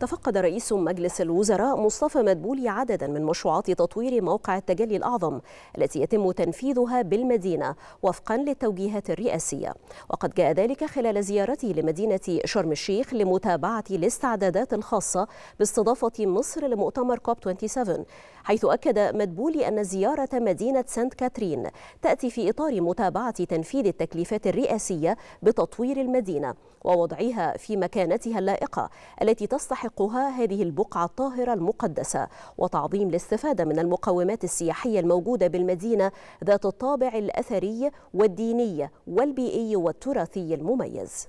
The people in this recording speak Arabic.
تفقد رئيس مجلس الوزراء مصطفى مدبولي عددا من مشروعات تطوير موقع التجلي الأعظم التي يتم تنفيذها بالمدينة وفقا للتوجيهات الرئاسية وقد جاء ذلك خلال زيارته لمدينة شرم الشيخ لمتابعة الاستعدادات الخاصة باستضافة مصر لمؤتمر كوب 27 حيث أكد مدبولي أن زيارة مدينة سانت كاترين تأتي في إطار متابعة تنفيذ التكليفات الرئاسية بتطوير المدينة ووضعها في مكانتها اللائقة التي تستحق تلاحقها هذه البقعة الطاهرة المقدسة وتعظيم الاستفادة من المقومات السياحية الموجودة بالمدينة ذات الطابع الأثري والديني والبيئي والتراثي المميز